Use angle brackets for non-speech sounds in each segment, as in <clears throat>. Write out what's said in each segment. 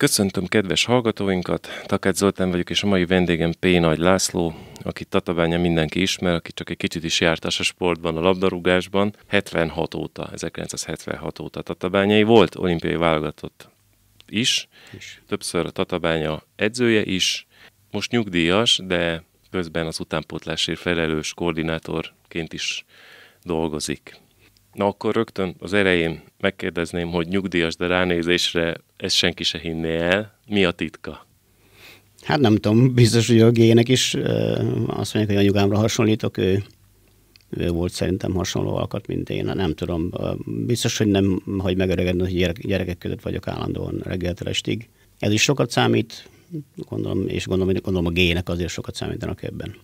Köszöntöm kedves hallgatóinkat, Takács Zoltán vagyok, és a mai vendégem P. Nagy László, aki Tatabánya mindenki ismer, aki csak egy kicsit is jártas a sportban, a labdarúgásban. 76 óta, 1976 óta Tatabányai volt olimpiai válogatott is, is. többször a Tatabánya edzője is, most nyugdíjas, de közben az utánpótlásért felelős koordinátorként is dolgozik. Na akkor rögtön az elején megkérdezném, hogy nyugdíjas, de ránézésre ezt senki se hinné el. Mi a titka? Hát nem tudom, biztos, hogy a gének is azt mondják, hogy anyukámra hasonlítok, ő, ő volt szerintem hasonló alkat, mint én, nem tudom. Biztos, hogy nem hagy megöregedni, hogy gyerekek között vagyok állandóan reggeltől estig. Ez is sokat számít, gondolom, és gondolom, gondolom a gének azért sokat számítanak ebben.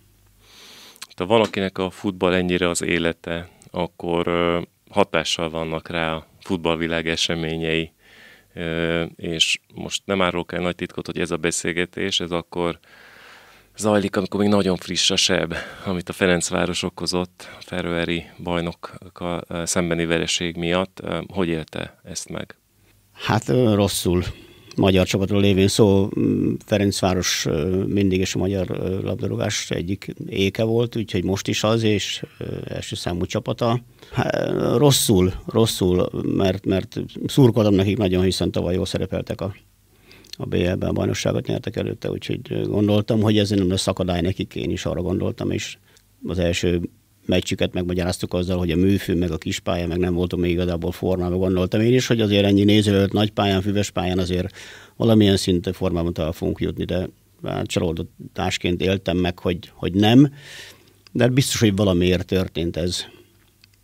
Ha valakinek a futball ennyire az élete, akkor hatással vannak rá a futballvilág eseményei, és most nem árulok el nagy titkot, hogy ez a beszélgetés, ez akkor zajlik, amikor még nagyon friss a seb, amit a Ferencváros okozott a ferőeri bajnok szembeni vereség miatt. Hogy élte ezt meg? Hát rosszul magyar csapatról lévén szó, mm, Ferencváros mindig is a magyar labdarúgás egyik éke volt, úgyhogy most is az, és első számú csapata. Rosszul, rosszul, mert, mert szurkodom nekik nagyon, hiszen tavaly jól szerepeltek a a BL-ben bajnokságot nyertek előtte, úgyhogy gondoltam, hogy ez nem lesz akadály nekik, én is arra gondoltam, és az első meccsüket megmagyaráztuk azzal, hogy a műfő, meg a kispálya, meg nem voltam még igazából formában, gondoltam én is, hogy azért ennyi néző előtt nagy pályán, füves pályán azért valamilyen szinte formában talán fogunk jutni, de hát csalódottásként éltem meg, hogy, hogy nem, de hát biztos, hogy valamiért történt ez,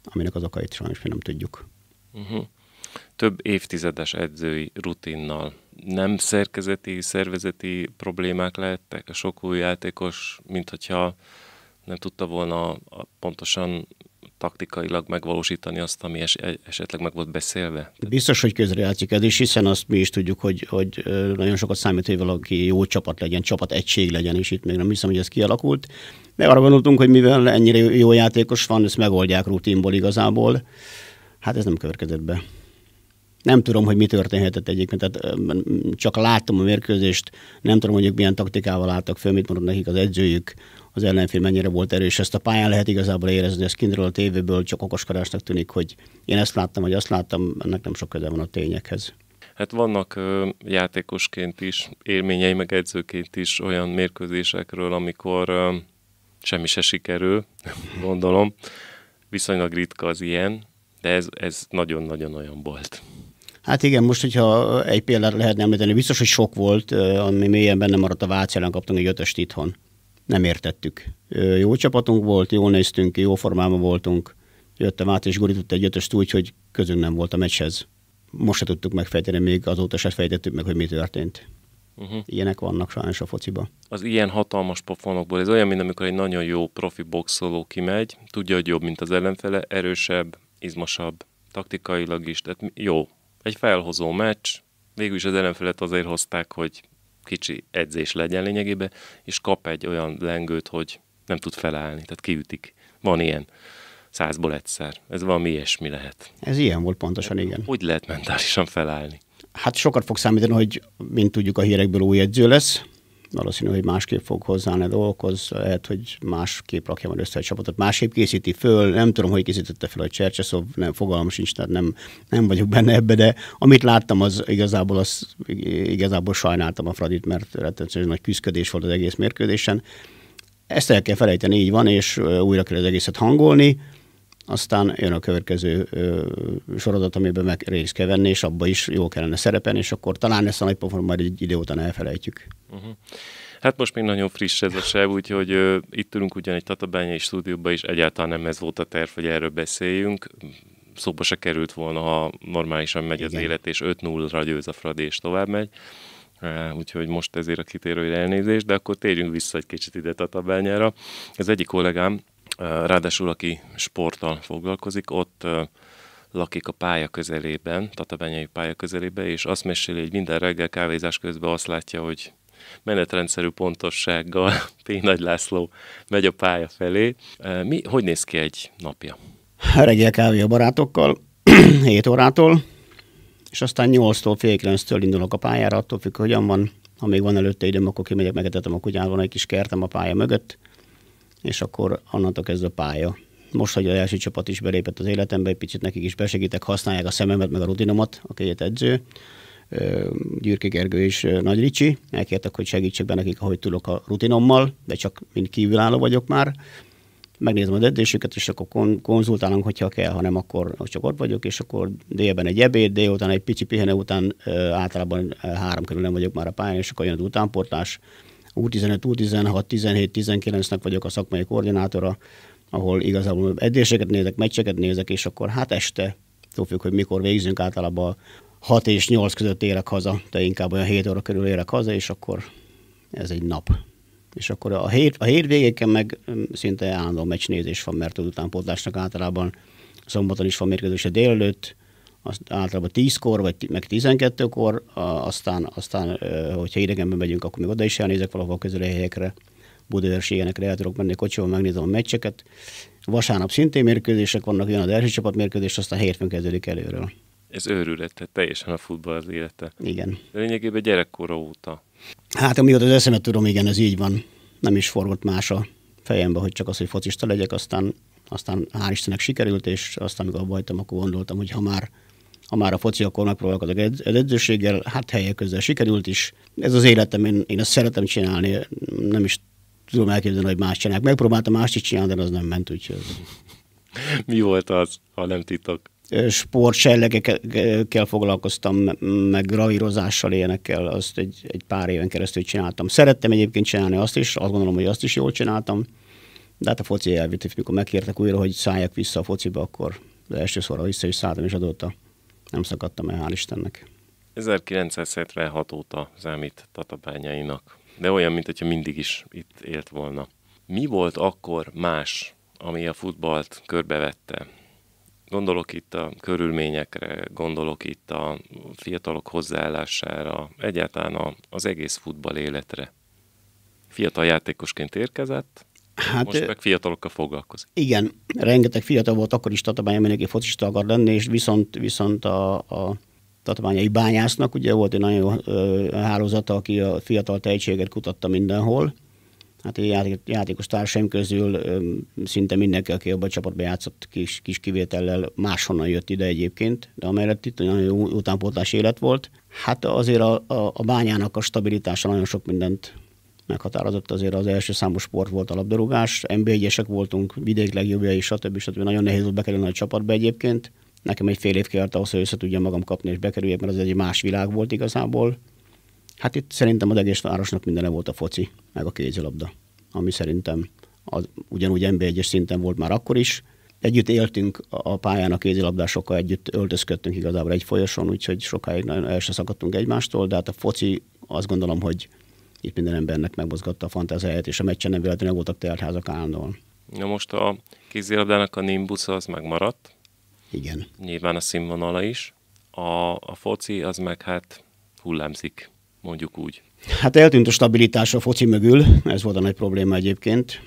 aminek az okait sajnos mi nem tudjuk. Uh-huh. Több évtizedes edzői rutinnal nem szerkezeti, szervezeti problémák lehettek a sok új játékos, mint hogyha nem tudta volna pontosan taktikailag megvalósítani azt, ami es, e, esetleg meg volt beszélve. Biztos, hogy közrejátszik ez is, hiszen azt mi is tudjuk, hogy, hogy nagyon sokat számít, hogy valaki jó csapat legyen, csapat egység legyen, és itt még nem hiszem, hogy ez kialakult. Meg arra gondoltunk, hogy mivel ennyire jó játékos van, ezt megoldják rutinból igazából. Hát ez nem következett be. Nem tudom, hogy mi történhetett egyébként, tehát csak láttam a mérkőzést, nem tudom, hogy ők milyen taktikával álltak föl, mit mondott nekik az edzőjük, az ellenfél mennyire volt erős. Ezt a pályán lehet igazából érezni, ez kintről a tévéből csak okoskodásnak tűnik, hogy én ezt láttam, vagy azt láttam, ennek nem sok köze van a tényekhez. Hát vannak ö, játékosként is, élményei meg edzőként is olyan mérkőzésekről, amikor ö, semmi se sikerül, <laughs> gondolom. Viszonylag ritka az ilyen, de ez, ez nagyon-nagyon olyan volt. Hát igen, most, hogyha egy példát lehetne említeni, biztos, hogy sok volt, ami mélyen benne maradt a Váci ellen kaptunk egy ötöst itthon nem értettük. Jó csapatunk volt, jól néztünk ki, jó formában voltunk. Jöttem át, és gurított egy ötöst úgy, hogy közünk nem volt a meccshez. Most se tudtuk megfejteni, még azóta se fejtettük meg, hogy mi történt. Uh-huh. Ilyenek vannak sajnos a fociban. Az ilyen hatalmas pofonokból, ez olyan, mint amikor egy nagyon jó profi boxoló kimegy, tudja, hogy jobb, mint az ellenfele, erősebb, izmosabb, taktikailag is, tehát jó. Egy felhozó meccs, végül is az ellenfelet azért hozták, hogy kicsi edzés legyen lényegében, és kap egy olyan lengőt, hogy nem tud felállni, tehát kiütik. Van ilyen százból egyszer. Ez valami ilyesmi lehet. Ez ilyen volt pontosan, igen. Hogy lehet mentálisan felállni? Hát sokat fog számítani, hogy, mint tudjuk, a hírekből új edző lesz, valószínű, hogy másképp fog hozzáállni a dolgokhoz, lehet, hogy másképp rakja majd össze egy csapatot, másképp készíti föl, nem tudom, hogy készítette föl a szóval nem fogalmam sincs, tehát nem, nem vagyok benne ebbe, de amit láttam, az igazából, az, igazából sajnáltam a Fradit, mert rettenetesen nagy küzdködés volt az egész mérkőzésen. Ezt el kell felejteni, így van, és újra kell az egészet hangolni aztán jön a következő ö, sorozat, amiben meg részt kell venni, és abba is jó kellene szerepelni, és akkor talán ezt a nagy pofon majd egy idő után elfelejtjük. Uh-huh. Hát most még nagyon friss ez a sáv, úgyhogy ö, itt ülünk ugyan egy tatabányai stúdióban, és egyáltalán nem ez volt a terv, hogy erről beszéljünk. Szóba se került volna, ha normálisan megy Igen. az élet, és 5-0-ra győz a Fradi, és tovább megy. Úgyhogy most ezért a kitérő elnézést, de akkor térjünk vissza egy kicsit ide Tatabányára. Az egyik kollégám, Ráadásul, aki sporttal foglalkozik, ott lakik a pálya közelében, Tatabányai pálya közelében, és azt meséli, hogy minden reggel kávézás közben azt látja, hogy menetrendszerű pontossággal <laughs> P. Nagy László megy a pálya felé. Mi, hogy néz ki egy napja? Reggel kávé a barátokkal, 7 <clears throat> órától, és aztán 8-tól fél 9 indulok a pályára, attól függ, hogyan van. Ha még van előtte időm, akkor kimegyek, megetetem a kutyával, egy kis kertem a pálya mögött, és akkor annantól kezdve pálya. Most, hogy az első csapat is belépett az életembe, egy picit nekik is besegítek, használják a szememet, meg a rutinomat, a két edző. Gyürke Gergő és Nagy Ricsi. Elkértek, hogy segítsek be nekik, ahogy tudok a rutinommal, de csak mint kívülálló vagyok már. Megnézem az edzésüket, és akkor kon- konzultálunk, hogyha kell, ha nem, akkor csak ott vagyok, és akkor délben egy ebéd, délután egy pici pihenő után általában három körül nem vagyok már a pályán, és akkor jön az utánportás, U15, U16, 17, 19-nek vagyok a szakmai koordinátora, ahol igazából edzéseket nézek, meccseket nézek, és akkor hát este, tudjuk, hogy mikor végzünk, általában 6 és 8 között érek haza, de inkább olyan 7 óra körül érek haza, és akkor ez egy nap. És akkor a, hét, a hét végéken meg mm, szinte állandó meccsnézés van, mert az utánpótlásnak általában szombaton is van mérkőzés a délelőtt, azt általában 10-kor, vagy meg 12-kor, aztán, aztán, hogyha idegenben megyünk, akkor még oda is elnézek valahol közeli helyekre, Budaörsi ilyenekre el tudok menni kocsival, megnézem a meccseket. Vasárnap szintén mérkőzések vannak, jön az első csapat mérkőzés, aztán hétfőn kezdődik előről. Ez őrület, tehát teljesen a futball az élete. Igen. De lényegében gyerekkora óta. Hát amióta az eszemet tudom, igen, ez így van. Nem is forgott más a fejembe, hogy csak az, hogy focista legyek, aztán, aztán hál' Istennek sikerült, és aztán, amikor abbajtam, akkor gondoltam, hogy ha már ha már a foci, akkor megpróbálkozok az edzőséggel, hát helyek közel sikerült is. Ez az életem, én, én ezt szeretem csinálni, nem is tudom elképzelni, hogy más csinálják. Megpróbáltam más is csinálni, de az nem ment, úgyhogy... Mi volt az, ha nem titok? Sportsellegekkel foglalkoztam, meg gravírozással, ilyenekkel, azt egy, egy pár éven keresztül csináltam. Szerettem egyébként csinálni azt is, azt gondolom, hogy azt is jól csináltam, de hát a foci elvitt, mikor megkértek újra, hogy szálljak vissza a fociba, akkor az első szóra vissza is szálltam, és a nem szakadtam el, hál' Istennek. 1976 óta számít tatabányainak, de olyan, mint hogyha mindig is itt élt volna. Mi volt akkor más, ami a futballt körbevette? Gondolok itt a körülményekre, gondolok itt a fiatalok hozzáállására, egyáltalán az egész futball életre. Fiatal játékosként érkezett, Hát, Most meg fiatalokkal foglalkozik. Igen, rengeteg fiatal volt akkor is tatabánya, mindenki focista akar lenni, és viszont, viszont a, a tatabányai bányásznak, ugye volt egy nagyon jó ö, hálózata, aki a fiatal tehetséget kutatta mindenhol. Hát egy játék, játékos társaim közül ö, szinte mindenki, aki abban a csapatban játszott kis, kis kivétellel, máshonnan jött ide egyébként, de amellett itt nagyon jó utánpótlás élet volt. Hát azért a, a, a bányának a stabilitása nagyon sok mindent meghatározott azért az első számú sport volt a labdarúgás. NB1-esek voltunk, vidék legjobbjai, stb. stb. Nagyon nehéz volt bekerülni a csapatba egyébként. Nekem egy fél év kellett ahhoz, hogy össze tudjam magam kapni és bekerüljek, mert az egy más világ volt igazából. Hát itt szerintem az egész városnak mindene volt a foci, meg a kézilabda, ami szerintem az, ugyanúgy NB1-es szinten volt már akkor is. Együtt éltünk a pályán a kézilabdásokkal, együtt öltözködtünk igazából egy folyosón, úgyhogy sokáig nagyon el sem szakadtunk egymástól, de hát a foci azt gondolom, hogy itt minden embernek megmozgatta a fantáziáját, és a meccsen nem véletlenül voltak teltházak állandóan. Na most a kézilabdának a nimbus az megmaradt. Igen. Nyilván a színvonala is. A, a foci az meg hát hullámzik, mondjuk úgy. Hát eltűnt a stabilitás a foci mögül, ez volt a nagy probléma egyébként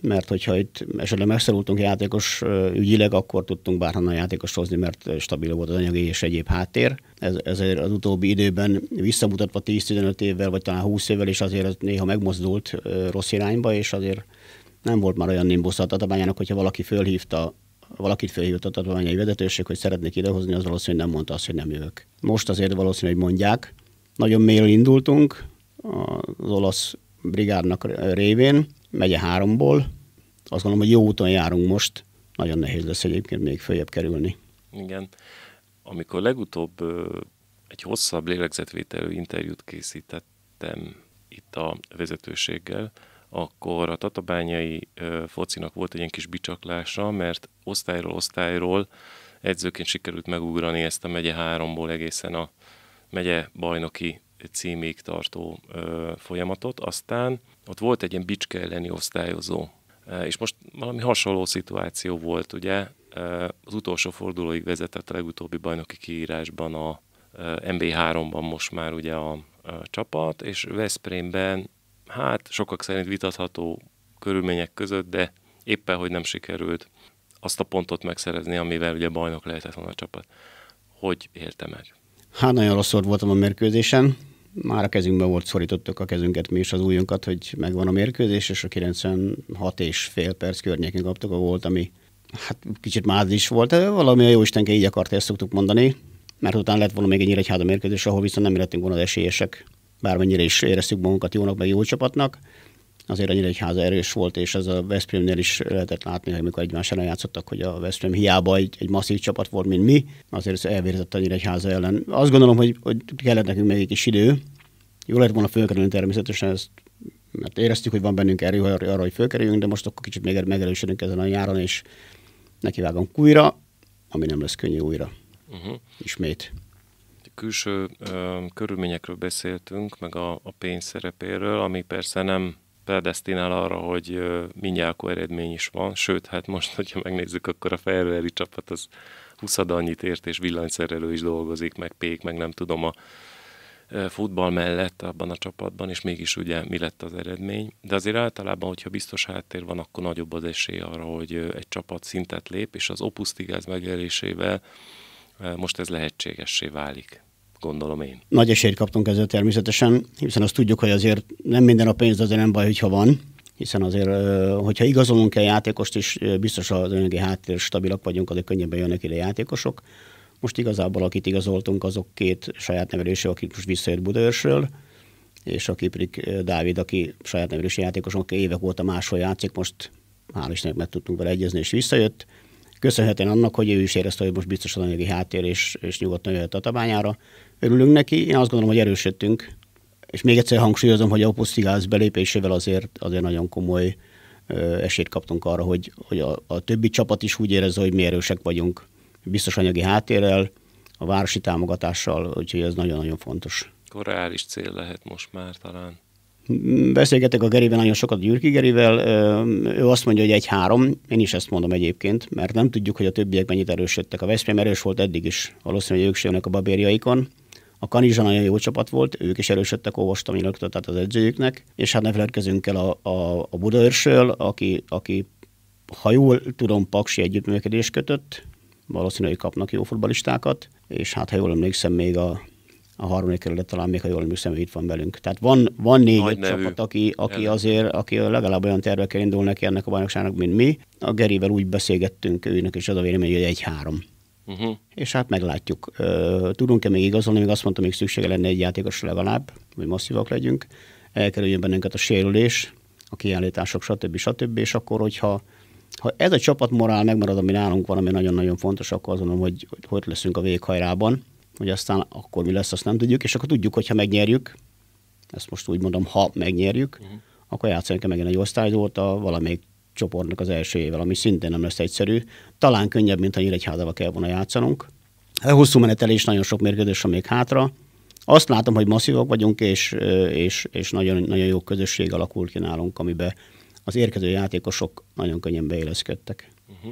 mert hogyha itt esetleg megszorultunk játékos ügyileg, akkor tudtunk bárhonnan játékos hozni, mert stabil volt az anyagi és egyéb háttér. Ez, ezért az utóbbi időben visszamutatva 10-15 évvel, vagy talán 20 évvel, és azért néha megmozdult rossz irányba, és azért nem volt már olyan nimbusz a tatabányának, hogyha valaki fölhívta valakit fölhívott a tatabányai vezetőség, hogy szeretnék idehozni, az valószínűleg nem mondta azt, hogy nem jövök. Most azért valószínűleg mondják. Nagyon mélyről indultunk az olasz brigádnak révén, megye háromból. Azt gondolom, hogy jó úton járunk most. Nagyon nehéz lesz egyébként még följebb kerülni. Igen. Amikor legutóbb egy hosszabb lélegzetvételű interjút készítettem itt a vezetőséggel, akkor a tatabányai focinak volt egy ilyen kis bicsaklása, mert osztályról osztályról edzőként sikerült megugrani ezt a megye háromból egészen a megye bajnoki címig tartó ö, folyamatot. Aztán ott volt egy ilyen bicske elleni osztályozó, e, és most valami hasonló szituáció volt, ugye, e, az utolsó fordulóig vezetett a legutóbbi bajnoki kiírásban a e, MB3-ban most már ugye a, a csapat, és Veszprémben, hát sokak szerint vitatható körülmények között, de éppen, hogy nem sikerült azt a pontot megszerezni, amivel ugye bajnok lehetett volna a csapat. Hogy érte meg? Hát nagyon rossz voltam a mérkőzésen már a kezünkben volt, szorítottuk a kezünket mi is az újunkat, hogy megvan a mérkőzés, és a 96 és fél perc környékén kaptuk a volt, ami hát kicsit máz is volt, de valami a Jóistenke így akart ezt szoktuk mondani, mert utána lett volna még egy nyíregyháza mérkőzés, ahol viszont nem lettünk volna az esélyesek, bármennyire is éreztük magunkat jónak, meg jó csapatnak azért a háza erős volt, és ez a Veszprémnél is lehetett látni, hogy amikor egymás ellen játszottak, hogy a Veszprém hiába egy, egy masszív csapat volt, mint mi, azért elvérzett a ház ellen. Azt gondolom, hogy, hogy kellett nekünk még egy kis idő. Jó lehet volna fölkerülni természetesen, ezt mert éreztük, hogy van bennünk erő arra, hogy fölkerüljünk, de most akkor kicsit még megerősödünk ezen a nyáron, és nekivágunk újra, ami nem lesz könnyű újra. Uh-huh. Ismét. Külső ö, körülményekről beszéltünk, meg a, a pénz szerepéről, ami persze nem predestinál arra, hogy mindjárt akkor eredmény is van, sőt, hát most, hogyha megnézzük, akkor a Ferrari csapat az 20 annyit ért, és villanyszerelő is dolgozik, meg pék, meg nem tudom a futball mellett abban a csapatban, és mégis ugye mi lett az eredmény. De azért általában, hogyha biztos háttér van, akkor nagyobb az esély arra, hogy egy csapat szintet lép, és az opusztigáz megjelésével most ez lehetségessé válik gondolom én. Nagy esélyt kaptunk ezzel természetesen, hiszen azt tudjuk, hogy azért nem minden a pénz, azért nem baj, hogyha van hiszen azért, hogyha igazolunk el játékost és biztos az anyagi háttér stabilak vagyunk, azért könnyebben jönnek ide játékosok. Most igazából akit igazoltunk, azok két saját nevelésű, akik most visszajött Budaörsről, és a Kiprik Dávid, aki saját nevelési játékos, aki évek óta máshol játszik, most hál' Istennek meg tudtunk vele egyezni, és visszajött. Köszönhetően annak, hogy ő is érezte, hogy most biztos az anyagi háttér, és, és nyugodtan jöhet a tabányára örülünk neki. Én azt gondolom, hogy erősödtünk. És még egyszer hangsúlyozom, hogy a Posztigáz belépésével azért, azért nagyon komoly ö, esélyt kaptunk arra, hogy, hogy a, a többi csapat is úgy érezze, hogy mi erősek vagyunk. Biztos anyagi háttérrel, a városi támogatással, úgyhogy ez nagyon-nagyon fontos. Korreális cél lehet most már talán. M-m, beszélgetek a Gerivel nagyon sokat, Gyürki Gerivel. Ő azt mondja, hogy egy-három. Én is ezt mondom egyébként, mert nem tudjuk, hogy a többiek mennyit erősödtek. A Veszprém erős volt eddig is. Valószínűleg ők sem a babérjaikon. A Kanizsa nagyon jó csapat volt, ők is erősödtek rögtön, tehát az edzőjüknek, és hát ne feledkezünk el a, a, a Budaörsről, aki, aki ha jól tudom, paksi együttműködés kötött, valószínűleg kapnak jó futbalistákat, és hát ha jól emlékszem, még a, a harmadik kerület talán még, ha jól emlékszem, itt van velünk. Tehát van, van négy csapat, aki, aki azért, aki legalább olyan tervekkel indul neki ennek a bajnokságnak, mint mi. A Gerivel úgy beszélgettünk, őnek is az a vélemény, hogy egy-három. Uh-huh. És hát meglátjuk. Tudunk-e még igazolni, még azt mondtam, még szüksége lenne egy játékosra legalább, hogy masszívak legyünk, elkerüljön bennünket a sérülés, a kiállítások, stb. stb. És akkor, hogyha ha ez a csapat morál megmarad, ami nálunk van, ami nagyon-nagyon fontos, akkor azt mondom, hogy hogy, hogy leszünk a véghajrában, hogy aztán akkor mi lesz, azt nem tudjuk, és akkor tudjuk, hogyha megnyerjük, ezt most úgy mondom, ha megnyerjük, uh-huh. akkor játszani meg megint egy osztályzót a valamelyik csoportnak az első évvel, ami szintén nem lesz egyszerű. Talán könnyebb, mint a Nyíregyházával kell volna játszanunk. A hosszú menetelés, nagyon sok mérkőzés van még hátra. Azt látom, hogy masszívak vagyunk, és, és, és nagyon, nagyon jó közösség alakul ki nálunk, amiben az érkező játékosok nagyon könnyen beéleszkedtek. Mhm.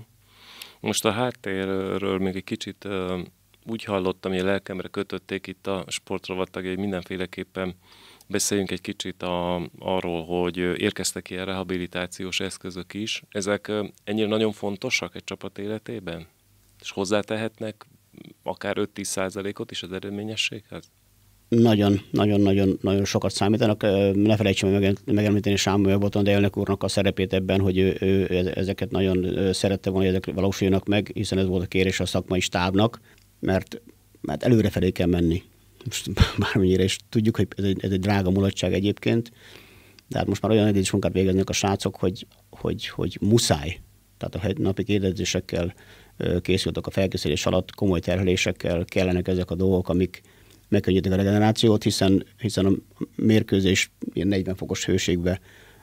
Most a háttérről még egy kicsit úgy hallottam, hogy a lelkemre kötötték itt a sportrovat hogy mindenféleképpen Beszéljünk egy kicsit a, arról, hogy érkeztek ilyen rehabilitációs eszközök is. Ezek ennyire nagyon fontosak egy csapat életében? És hozzátehetnek akár 5-10 százalékot is az eredményességhez? Nagyon, nagyon, nagyon, nagyon sokat számítanak. Ne felejtsem megemlíteni Sámú Boton, de elnök úrnak a szerepét ebben, hogy ő, ő ezeket nagyon szerette volna, hogy ezek valósuljanak meg, hiszen ez volt a kérés a szakmai stábnak, mert, mert előrefelé kell menni most <laughs> bármennyire is tudjuk, hogy ez egy, ez egy drága mulatság egyébként, de hát most már olyan edzés munkát végeznek a srácok, hogy, hogy, hogy muszáj. Tehát a napi kérdezésekkel készültek a felkészülés alatt, komoly terhelésekkel kellenek ezek a dolgok, amik megkönnyítik a regenerációt, hiszen, hiszen a mérkőzés ilyen 40 fokos hőségbe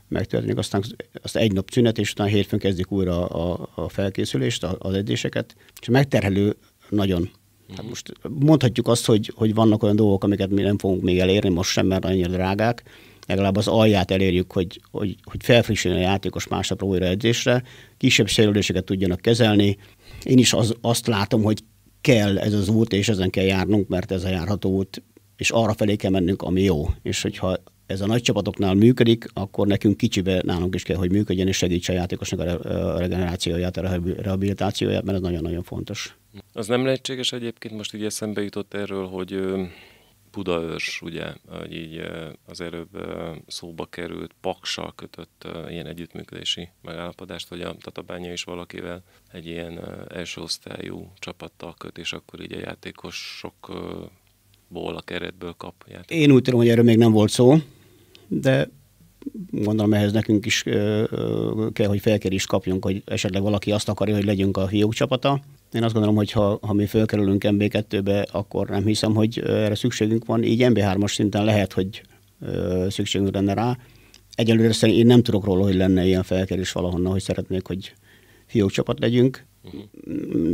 megtörténik, aztán azt egy nap szünet, és utána hétfőn kezdik újra a, a felkészülést, az edzéseket, és megterhelő nagyon Hát mhm. most mondhatjuk azt, hogy, hogy vannak olyan dolgok, amiket mi nem fogunk még elérni most sem, mert annyira drágák. Legalább az alját elérjük, hogy, hogy, hogy felfrissüljön a játékos másnap újra edzésre, kisebb sérüléseket tudjanak kezelni. Én is az, azt látom, hogy kell ez az út, és ezen kell járnunk, mert ez a járható út, és arra felé kell mennünk, ami jó. És hogyha ez a nagy csapatoknál működik, akkor nekünk kicsibe nálunk is kell, hogy működjön, és segítse a játékosnak a regenerációját, a rehabilitációját, mert ez nagyon-nagyon fontos. Az nem lehetséges egyébként, most így eszembe jutott erről, hogy őrs, ugye, hogy így az előbb szóba került, Paksal kötött ilyen együttműködési megállapodást, hogy a Tatabánya is valakivel egy ilyen első osztályú csapattal köt, és akkor így a játékosokból a keretből kap játékot. Én úgy tudom, hogy erről még nem volt szó, de gondolom ehhez nekünk is kell, hogy felkerést kapjunk, hogy esetleg valaki azt akarja, hogy legyünk a fiúk csapata. Én azt gondolom, hogy ha, ha mi felkerülünk MB2-be, akkor nem hiszem, hogy erre szükségünk van. Így MB3-as szinten lehet, hogy szükségünk lenne rá. Egyelőre szerint én nem tudok róla, hogy lenne ilyen felkerés valahonnan, hogy szeretnék, hogy fiúk csapat legyünk. Uh-huh.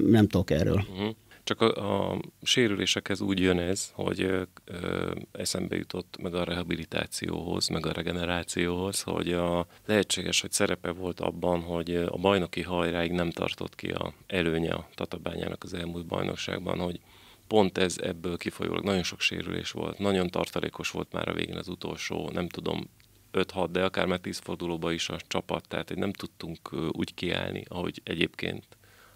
Nem tudok erről. Uh-huh. Csak a, a sérülésekhez úgy jön ez, hogy ö, ö, eszembe jutott meg a rehabilitációhoz, meg a regenerációhoz, hogy a lehetséges, hogy szerepe volt abban, hogy a bajnoki hajráig nem tartott ki a előnye a Tatabányának az elmúlt bajnokságban, hogy pont ez ebből kifolyólag nagyon sok sérülés volt, nagyon tartalékos volt már a végén az utolsó, nem tudom, 5-6, de akár már 10 fordulóba is a csapat, tehát nem tudtunk úgy kiállni, ahogy egyébként,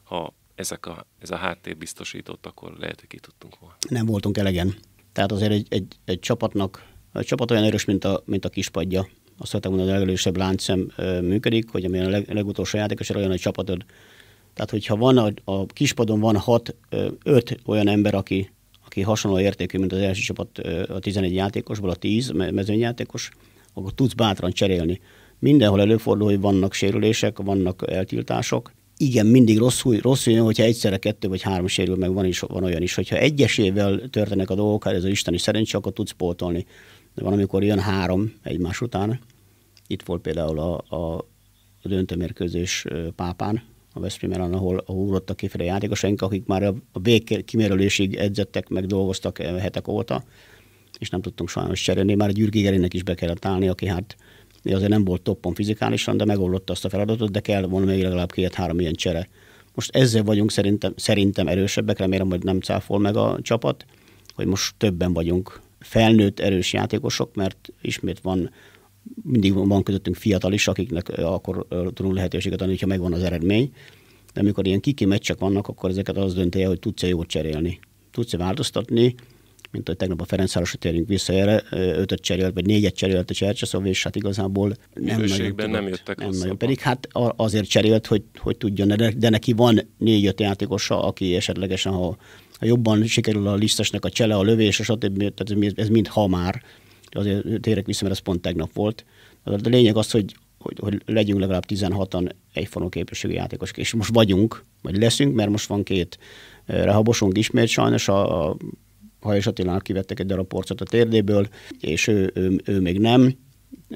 ha ezek a, ez a háttér biztosított, akkor lehet, hogy ki tudtunk volna. Nem voltunk elegen. Tehát azért egy, egy, egy csapatnak, egy csapat olyan erős, mint a, mint a kispadja. Azt szeretem mondani, hogy a legelősebb láncszem működik, hogy amilyen a leg, legutolsó játékos, olyan nagy csapatod. Tehát, hogyha van a, a kispadon van 6-5 olyan ember, aki, aki hasonló értékű, mint az első csapat a 11 játékosból, a 10 mezőnyjátékos, akkor tudsz bátran cserélni. Mindenhol előfordul, hogy vannak sérülések, vannak eltiltások, igen, mindig rosszul, rosszul jön, hogyha egyszerre kettő vagy három sérül, meg van, is, van olyan is, hogyha egyesével történnek a dolgok, hát ez az isteni szerencsé, akkor tudsz pótolni. De van, amikor jön három egymás után. Itt volt például a, a döntőmérkőzés Pápán, a Veszprémen, ahol, ahol ugrottak kifele játékosaink, akik már a, a békér kimerülésig edzettek, meg dolgoztak hetek óta, és nem tudtunk sajnos cserélni. Már a Gyürki Gerinek is be kellett állni, aki hát mi azért nem volt toppon fizikálisan, de megoldotta azt a feladatot, de kell volna még legalább két-három ilyen csere. Most ezzel vagyunk szerintem, szerintem erősebbek, remélem, hogy nem cáfol meg a csapat, hogy most többen vagyunk felnőtt erős játékosok, mert ismét van mindig van közöttünk fiatal is, akiknek akkor tudunk lehetőséget adni, ha megvan az eredmény. De amikor ilyen kiki meccsek vannak, akkor ezeket az dönti hogy tudsz-e jót cserélni. Tudsz-e változtatni, mint hogy tegnap a Ferencvárosra térünk vissza erre, ötöt cserélt, vagy négyet cserélt a Csercseszov, és hát igazából nem nagyon tudott, nem jöttek nem nagyon. Pedig hát azért cserélt, hogy, hogy tudjon, de neki van négy-öt játékosa, aki esetlegesen, ha, ha jobban sikerül a listesnek a csele, a lövés, és stb. Tehát ez, ez mind ha már, azért térek vissza, mert ez pont tegnap volt. De a lényeg az, hogy, hogy, hogy legyünk legalább 16-an egyforma képességű játékosok, és most vagyunk, vagy leszünk, mert most van két rehabosunk ismét sajnos, a, a Hajas Attilának kivettek egy darab porcot a térdéből, és ő, ő, ő még nem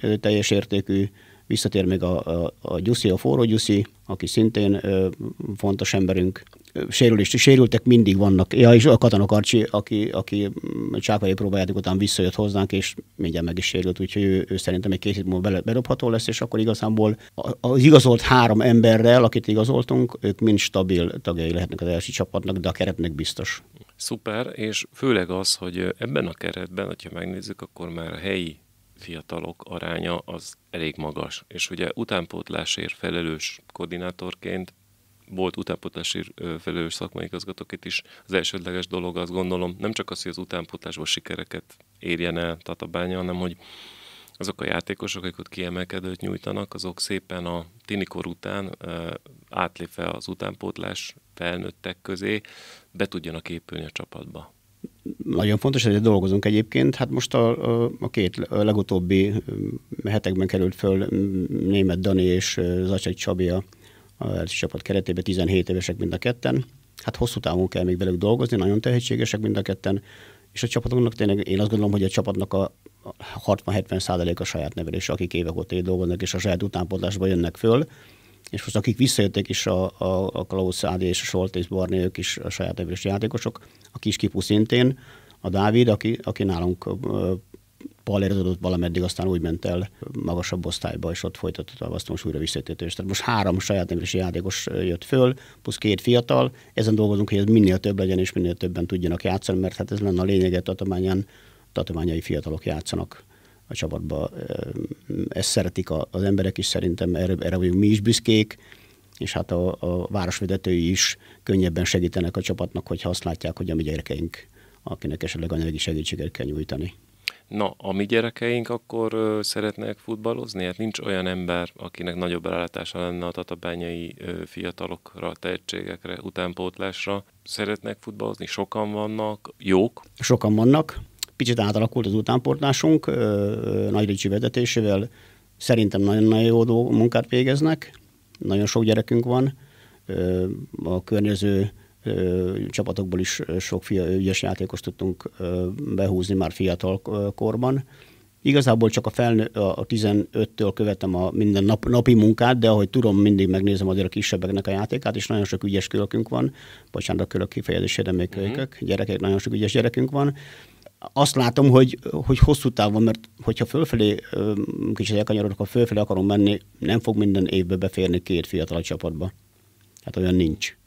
ő teljes értékű, visszatér még a, a, a Gyuszi, a forró Gyuszi, aki szintén ö, fontos emberünk. sérülést, sérültek mindig vannak. Ja, és a Katanok aki, aki Csákai próbálják után visszajött hozzánk, és mindjárt meg is sérült, úgyhogy ő, ő szerintem egy két hét múlva bedobható lesz, és akkor igazából az igazolt három emberrel, akit igazoltunk, ők mind stabil tagjai lehetnek az első csapatnak, de a keretnek biztos szuper, és főleg az, hogy ebben a keretben, hogyha megnézzük, akkor már a helyi fiatalok aránya az elég magas. És ugye utánpótlásért felelős koordinátorként volt utánpótlásért felelős szakmai igazgatóként is az elsődleges dolog azt gondolom, nem csak az, hogy az utánpótlásból sikereket érjen el Tatabánya, hanem hogy azok a játékosok, akik ott kiemelkedőt nyújtanak, azok szépen a tinikor után átlépve az utánpótlás felnőttek közé be tudjanak épülni a csapatba. Nagyon fontos, hogy dolgozunk egyébként. Hát most a, a, két a legutóbbi hetekben került föl német Dani és Zacsek Csabi a, csapat keretében, 17 évesek mind a ketten. Hát hosszú távon kell még velük dolgozni, nagyon tehetségesek mind a ketten, és a csapatunknak tényleg én azt gondolom, hogy a csapatnak a 60-70 százalék a saját nevelés, akik évek óta dolgoznak, és a saját utánpótlásba jönnek föl, és most akik visszajöttek is a, a, a Klaus Ádi és a Soltész Barni, ők is a saját nevűs játékosok, a kis kipu szintén, a Dávid, aki, aki nálunk paléreződött valameddig, aztán úgy ment el magasabb osztályba, és ott folytatott a most újra visszatértést. Tehát most három saját nevelés játékos jött föl, plusz két fiatal. Ezen dolgozunk, hogy ez minél több legyen, és minél többen tudjanak játszani, mert hát ez lenne a lényeget, tatományán tatományai fiatalok játszanak a csapatba. Ezt szeretik az emberek is, szerintem erre, erre vagyunk mi is büszkék, és hát a, a városvezetői is könnyebben segítenek a csapatnak, hogyha azt látják, hogy a mi gyerekeink, akinek esetleg anyagi segítséget kell nyújtani. Na, a mi gyerekeink akkor ö, szeretnek futballozni? Hát nincs olyan ember, akinek nagyobb rálátása lenne a tatabányai ö, fiatalokra, tehetségekre, utánpótlásra. Szeretnek futballozni? Sokan vannak? Jók? Sokan vannak. Picit átalakult az utánportlásunk, Nagy Ricsi vezetésével szerintem nagyon-nagyon jó munkát végeznek, nagyon sok gyerekünk van, a környező csapatokból is sok fia, ügyes játékost tudtunk behúzni már fiatal korban. Igazából csak a, felnő, a 15-től követem a minden nap, napi munkát, de ahogy tudom, mindig megnézem azért a kisebbeknek a játékát, és nagyon sok ügyes kölökünk van. Bocsánat, a kölök kifejezésére még uh-huh. Mhm. kölykök. Gyerekek, nagyon sok ügyes gyerekünk van azt látom, hogy, hogy hosszú távon, mert hogyha fölfelé kicsit elkanyarodok, ha fölfelé akarom menni, nem fog minden évbe beférni két fiatal csapatba. Hát olyan nincs.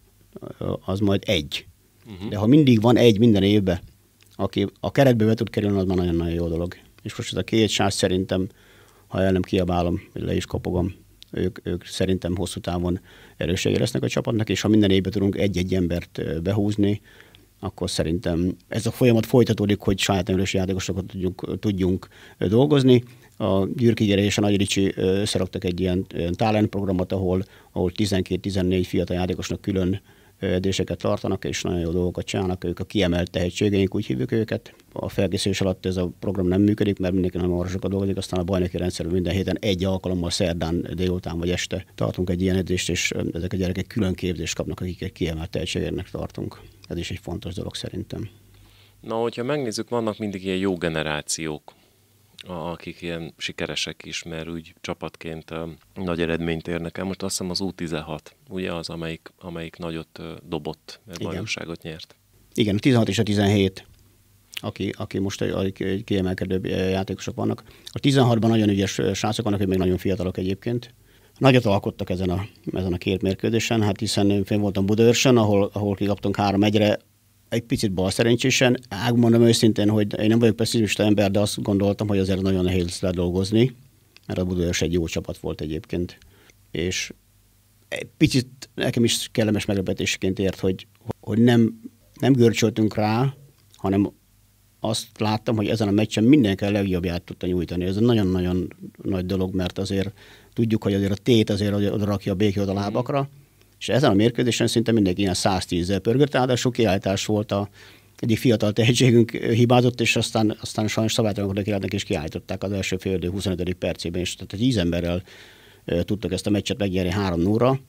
Az majd egy. Uh-huh. De ha mindig van egy minden évbe aki a keretbe be tud kerülni, az már nagyon-nagyon jó dolog. És most ez a két sár szerintem, ha el nem kiabálom, le is kapogom, ők, ők szerintem hosszú távon erősségé lesznek a csapatnak, és ha minden évben tudunk egy-egy embert behúzni, akkor szerintem ez a folyamat folytatódik, hogy saját nevelési játékosokat tudjunk, tudjunk dolgozni. A Gyürki Gyere és a Nagy Ricsi összeraktak egy ilyen, ilyen talent programot, ahol, ahol 12-14 fiatal játékosnak külön Edéseket tartanak, és nagyon jó dolgokat csinálnak, ők a kiemelt tehetségeink, úgy hívjuk őket. A felkészülés alatt ez a program nem működik, mert mindenki nagyon orvosokat dolgozik, aztán a bajnoki rendszer minden héten egy alkalommal szerdán délután vagy este tartunk egy ilyen edést és ezek a gyerekek külön képzést kapnak, akiket kiemelt tehetségének tartunk. Ez is egy fontos dolog szerintem. Na, hogyha megnézzük, vannak mindig ilyen jó generációk, akik ilyen sikeresek is, mert úgy csapatként nagy eredményt érnek el. Most azt hiszem az U16, ugye az, amelyik, amelyik nagyot dobott, bajnokságot nyert. Igen, a 16 és a 17 aki, aki most egy egy kiemelkedőbb játékosok vannak. A 16-ban nagyon ügyes srácok vannak, még nagyon fiatalok egyébként. Nagyot alkottak ezen a, ezen a két mérkőzésen, hát hiszen én voltam Budaörsön, ahol, ahol kikaptunk három egyre, egy picit balszerencsésen, mondom őszintén, hogy én nem vagyok pessimista ember, de azt gondoltam, hogy azért nagyon nehéz lesz dolgozni, mert a Budajos egy jó csapat volt egyébként. És egy picit nekem is kellemes meglepetésként ért, hogy, hogy nem, nem görcsöltünk rá, hanem azt láttam, hogy ezen a meccsen mindenki a legjobbját tudta nyújtani. Ez egy nagyon-nagyon nagy dolog, mert azért tudjuk, hogy azért a tét azért oda rakja a békét a lábakra, és ezen a mérkőzésen szinte mindenki ilyen 110-zel pörgött, ráadásul kiállítás volt a egyik fiatal tehetségünk hibázott, és aztán, aztán sajnos szabálytalankodnak életnek és kiállították az első fél 25. percében, és tehát egy ízemberrel tudtak ezt a meccset megnyerni 3 0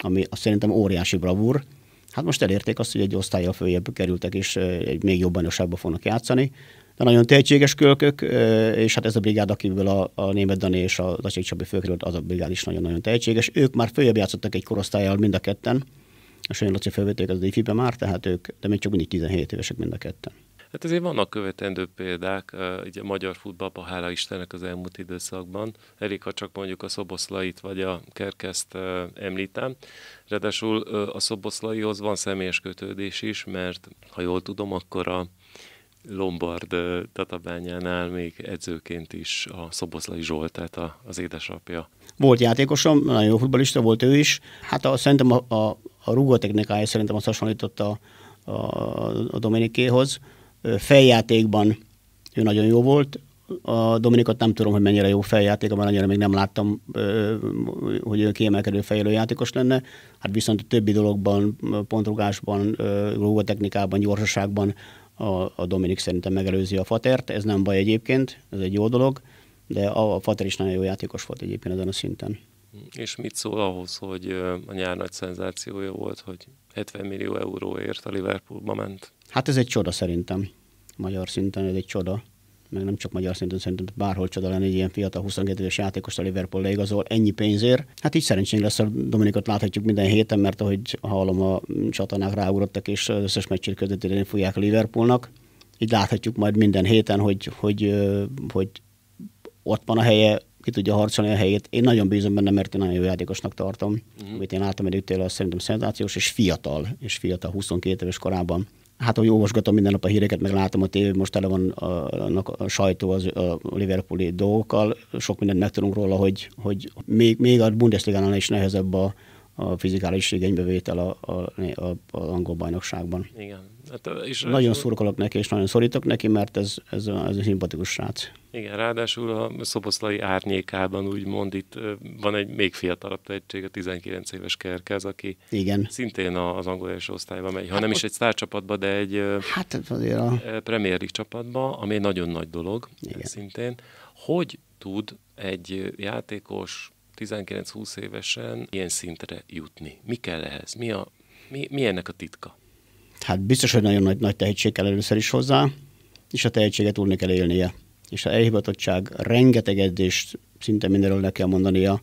ami azt szerintem óriási bravúr. Hát most elérték azt, hogy egy osztályjal följebb kerültek, és egy még jobban fognak játszani de nagyon tehetséges kölkök, és hát ez a brigád, akiből a, a német Dani és a Dacsik Csabi fölkerült, az a brigád is nagyon-nagyon tehetséges. Ők már följebb játszottak egy korosztályjal mind a ketten, a Sanyi Laci felvetők az ifi már, tehát ők, de még csak mindig 17 évesek mind a ketten. Hát azért vannak követendő példák, ugye a magyar futballban, hála Istennek az elmúlt időszakban, elég ha csak mondjuk a szoboszlait vagy a kerkeszt említem. Ráadásul a szoboszlaihoz van személyes kötődés is, mert ha jól tudom, akkor a Lombard tatabányánál még edzőként is a Szoboszlai Zsolt, tehát az édesapja. Volt játékosom, nagyon jó futbolista volt ő is. Hát a, szerintem a, a, a rúgótechnikája szerintem azt hasonlította a, a Dominikéhoz. Feljátékban ő nagyon jó volt, a Dominikot nem tudom, hogy mennyire jó feljáték, mert annyira még nem láttam, hogy ő kiemelkedő fejlő játékos lenne. Hát viszont a többi dologban, pontrugásban, rugótechnikában gyorsaságban a, a Dominik szerintem megelőzi a Fatert, ez nem baj egyébként, ez egy jó dolog, de a, a Fater is nagyon jó játékos volt egyébként ezen a szinten. És mit szól ahhoz, hogy a nyár nagy szenzációja volt, hogy 70 millió euróért a Liverpoolba ment? Hát ez egy csoda szerintem. Magyar szinten ez egy csoda meg nem csak magyar szinten, szerintem bárhol csoda lenne egy ilyen fiatal 22 éves játékos a Liverpool leigazol ennyi pénzért. Hát így szerencsénk lesz, a Dominikot láthatjuk minden héten, mert ahogy hallom, a csatornák ráugrottak, és az összes meccsét közvetíteni fogják a Liverpoolnak. Így láthatjuk majd minden héten, hogy, hogy, hogy ott van a helye, ki tudja harcolni a helyét. Én nagyon bízom benne, mert én nagyon jó játékosnak tartom. Mm. Amit én láttam eddig tőle, szerintem szenzációs, és fiatal, és fiatal 22 éves korában hát ahogy olvasgatom minden nap a híreket, meg látom a tévét, most tele van a, a sajtó az a Liverpooli dolgokkal, sok mindent megtudunk róla, hogy, hogy még, még a bundesliga is nehezebb a, a fizikális igénybevétel a, a, a, a angol bajnokságban. Igen. Hát, és nagyon és... szurkolok neki, és nagyon szorítok neki, mert ez, ez, ez a szimpatikus srác. Igen, ráadásul a szoboszlai árnyékában mond, itt van egy még fiatalabb tehetség, a 19 éves Kerkez, aki Igen. szintén az angol első osztályban megy, hát ha nem ott... is egy sztárcsapatba, de egy hát, azért a... Premier League csapatba, ami egy nagyon nagy dolog Igen. szintén. Hogy tud egy játékos 19-20 évesen ilyen szintre jutni? Mi kell ehhez? Mi, a, mi, mi ennek a titka? Hát biztos, hogy nagyon nagy, nagy tehetség kell először is hozzá, és a tehetséget úrni kell élnie. És a elhivatottság rengeteg edzést szinte mindenről le kell mondania,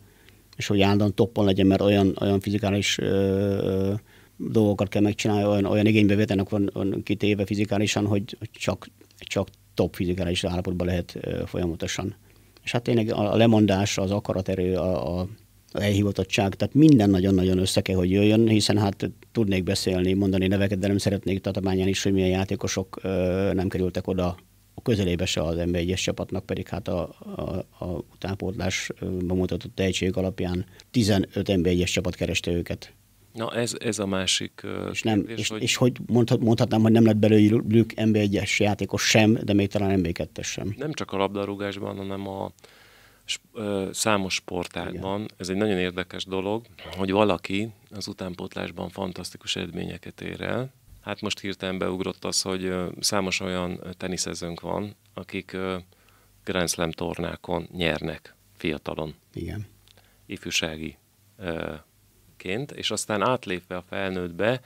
és hogy állandóan toppon legyen, mert olyan, olyan fizikális ö, ö, dolgokat kell megcsinálni, olyan, olyan igénybevételnek van, van kitéve fizikálisan, hogy csak, csak top fizikális állapotban lehet ö, folyamatosan. És hát tényleg a, a lemondás, az akaraterő, a, a elhivatottság, tehát minden nagyon-nagyon össze kell, hogy jöjjön, hiszen hát tudnék beszélni, mondani neveket, de nem szeretnék tatabányán is, hogy milyen játékosok nem kerültek oda a közelébe se az ember 1 csapatnak, pedig hát a, a, a utánpótlás bemutatott tehetség alapján 15 ember 1 csapat kereste őket. Na ez, ez a másik és, nem, kérdés, és, hogy... és hogy mondhat, mondhatnám, hogy nem lett belőlük nb 1 játékos sem, de még talán nb 2 sem. Nem csak a labdarúgásban, hanem a, számos sportágban. Igen. Ez egy nagyon érdekes dolog, hogy valaki az utánpótlásban fantasztikus eredményeket ér el. Hát most hirtelen beugrott az, hogy számos olyan teniszezőnk van, akik Grand Slam tornákon nyernek fiatalon. Igen. Ifjúsági ként, és aztán átlépve a felnőttbe,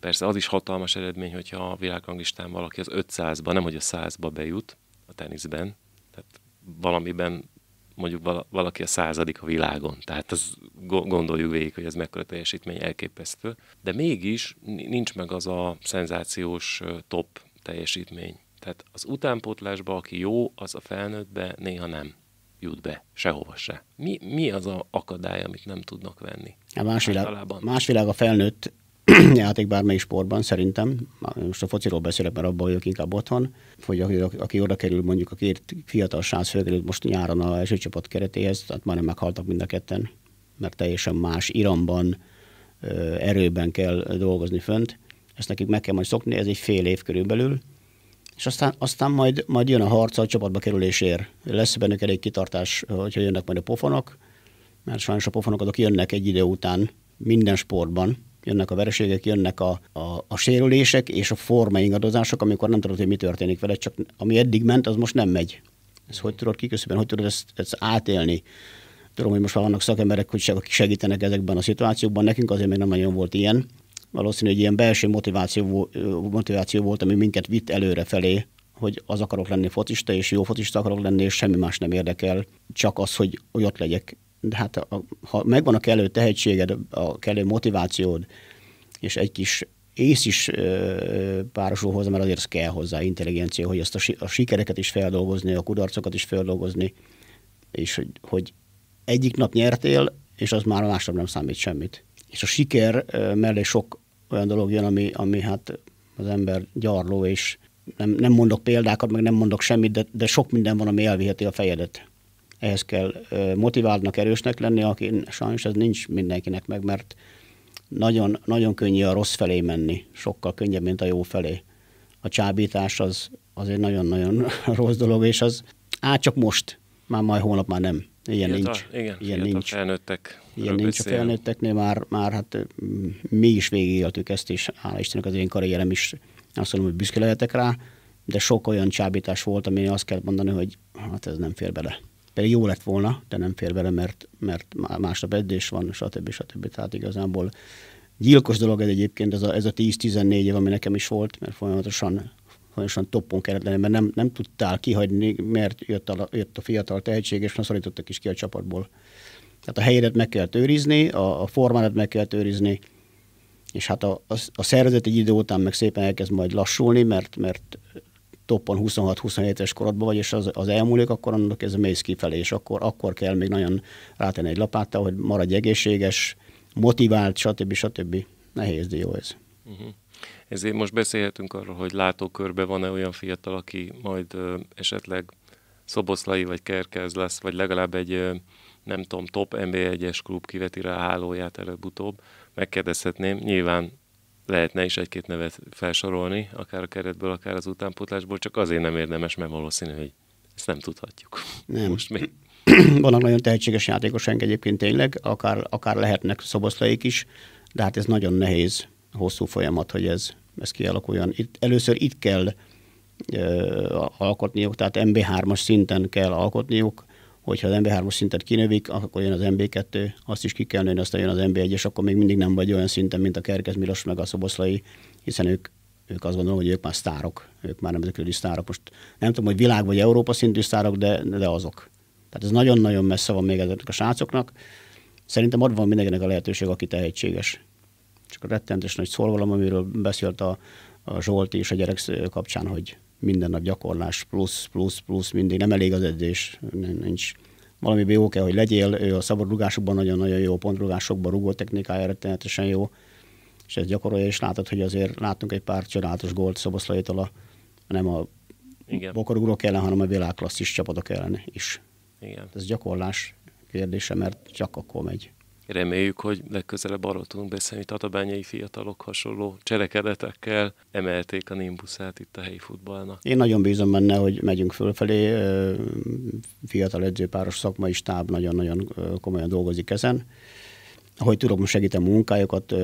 persze az is hatalmas eredmény, hogyha a világranglistán valaki az 500-ba, nem hogy a 100-ba bejut a teniszben, tehát valamiben mondjuk valaki a századik a világon. Tehát az, gondoljuk végig, hogy ez mekkora teljesítmény elképesztő. De mégis nincs meg az a szenzációs top teljesítmény. Tehát az utánpótlásba, aki jó, az a felnőttbe néha nem jut be, sehova se. Mi, mi az a akadály, amit nem tudnak venni? A más, világ, más világ a felnőtt <clears throat> játék bármely sportban szerintem, most a fociról beszélek, mert abban vagyok inkább otthon, hogy aki, aki oda kerül mondjuk a két fiatal srác fölkerült most nyáron a első csapat keretéhez, tehát nem meghaltak mind a ketten, mert teljesen más iramban, erőben kell dolgozni fönt. Ezt nekik meg kell majd szokni, ez egy fél év körülbelül, és aztán, aztán majd, majd jön a harc a csapatba kerülésért. Lesz bennük elég kitartás, hogyha jönnek majd a pofonok, mert sajnos a pofonok azok jönnek egy idő után minden sportban, jönnek a vereségek, jönnek a, a, a sérülések és a formaingadozások, amikor nem tudod, hogy mi történik vele, csak ami eddig ment, az most nem megy. Ez hogy tudod kiköszönben, hogy tudod ezt, ezt átélni? Tudom, hogy most már vannak szakemberek, hogy segítenek ezekben a szituációkban, nekünk azért még nem nagyon volt ilyen. Valószínű, hogy ilyen belső motiváció, motiváció volt, ami minket vitt előre felé, hogy az akarok lenni focista, és jó focista akarok lenni, és semmi más nem érdekel, csak az, hogy, hogy ott legyek de hát a, ha megvan a kellő tehetséged, a kellő motivációd, és egy kis ész is ö, párosul hozzá, mert azért kell hozzá intelligencia, hogy azt a, a sikereket is feldolgozni, a kudarcokat is feldolgozni, és hogy, hogy egyik nap nyertél, és az már másnap nem számít semmit. És a siker ö, mellé sok olyan dolog jön, ami, ami hát az ember gyarló, és nem, nem mondok példákat, meg nem mondok semmit, de, de sok minden van, ami elviheti a fejedet ehhez kell motiváltnak, erősnek lenni, aki sajnos ez nincs mindenkinek meg, mert nagyon, nagyon könnyű a rossz felé menni, sokkal könnyebb, mint a jó felé. A csábítás az, az egy nagyon-nagyon <laughs> rossz dolog, és az á, csak most, már majd holnap már nem. Ilyen nincs. Igen, ilyen nincs. felnőttek. Ilyen nincs a felnőtteknél, már, már hát mi is végigéltük ezt, és hála Istennek az én karrierem is, azt mondom, hogy büszke lehetek rá, de sok olyan csábítás volt, ami azt kell mondani, hogy hát ez nem fér bele. Pedig jó lett volna, de nem fér bele, mert, mert másnap edzés van, stb. stb. Tehát igazából gyilkos dolog ez egyébként, ez a, ez a 10-14 év, ami nekem is volt, mert folyamatosan folyamatosan toppon kellett lenni, mert nem, nem tudtál kihagyni, mert jött a, jött a fiatal tehetség, és szorítottak is ki a csapatból. Tehát a helyedet meg kell őrizni, a, a formádat meg kell őrizni, és hát a, a, a szervezet egy idő után meg szépen elkezd majd lassulni, mert, mert toppon 26-27 es korodban vagy, és az, az elmúlik, akkor annak ez mész kifelé, és akkor, akkor kell még nagyon rátenni egy lapátta, hogy maradj egészséges, motivált, stb. stb. Nehéz jó ez. Uh-huh. Ezért most beszélhetünk arról, hogy látókörbe van-e olyan fiatal, aki majd ö, esetleg szoboszlai vagy kerkez lesz, vagy legalább egy ö, nem tudom, top MB1-es klub kiveti rá a hálóját előbb-utóbb, megkérdezhetném. Nyilván lehetne is egy-két nevet felsorolni, akár a keretből, akár az utánpótlásból, csak azért nem érdemes, mert valószínű, hogy ezt nem tudhatjuk. Nem. Most még. <clears throat> Vannak nagyon tehetséges játékosaink egyébként tényleg, akár, akár lehetnek szoboszlaik is, de hát ez nagyon nehéz, hosszú folyamat, hogy ez, ez kialakuljon. Itt, először itt kell ö, alkotniuk, tehát MB3-as szinten kell alkotniuk, hogyha az MB3-os szintet kinövik, akkor jön az MB2, azt is ki kell nőni, aztán jön az MB1, és akkor még mindig nem vagy olyan szinten, mint a Kerkez Milos meg a Szoboszlai, hiszen ők ők azt gondolom, hogy ők már sztárok, ők már nemzetközi sztárok. Most nem tudom, hogy világ vagy Európa szintű sztárok, de, de azok. Tehát ez nagyon-nagyon messze van még ezeknek a srácoknak. Szerintem ott van mindenkinek a lehetőség, aki tehetséges. Csak a rettentős nagy szólvalom, amiről beszélt a, a Zsolti és a gyerek kapcsán, hogy minden nap gyakorlás, plusz, plusz, plusz, mindig nem elég az edzés, nincs. valami jó kell, hogy legyél, ő a szabad rugásokban nagyon-nagyon jó, pontrugásokban rugó technikája rettenetesen jó, és ezt gyakorolja, és látod, hogy azért látunk egy pár csodálatos gólt Szoboszlaitól, a, nem a Igen. bokorugrók ellen, hanem a világklasszis csapatok ellen is. Igen. Ez gyakorlás kérdése, mert csak akkor megy. Reméljük, hogy legközelebb arról tudunk beszélni, hogy tatabányai fiatalok hasonló cselekedetekkel emelték a nimbuszát itt a helyi futballnak. Én nagyon bízom benne, hogy megyünk fölfelé. Fiatal edzőpáros szakmai stáb nagyon-nagyon komolyan dolgozik ezen ahogy tudom, segítem munkájukat,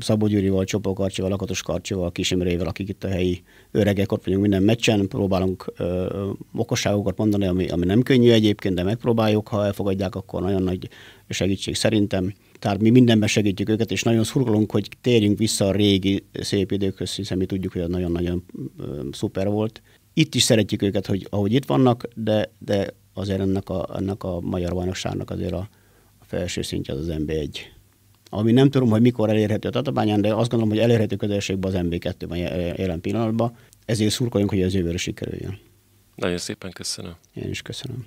Szabó Gyurival, Csopó Karcsival, Lakatos Karcsival, Kisimrével, akik itt a helyi öregek, ott vagyunk minden meccsen, próbálunk ö, okosságokat mondani, ami, ami nem könnyű egyébként, de megpróbáljuk, ha elfogadják, akkor nagyon nagy segítség szerintem. Tehát mi mindenben segítjük őket, és nagyon szurkolunk, hogy térjünk vissza a régi szép időkhöz, hiszen mi tudjuk, hogy az nagyon-nagyon szuper volt. Itt is szeretjük őket, hogy ahogy itt vannak, de, de azért ennek a, ennek a magyar bajnokságnak azért a, a felső szintje az az MB1. Ami nem tudom, hogy mikor elérhető a Tatabányán, de azt gondolom, hogy elérhető közelségben az MB2-ben jelen pillanatban. Ezért szurkoljunk, hogy az jövőre sikerüljön. Nagyon szépen köszönöm. Én is köszönöm.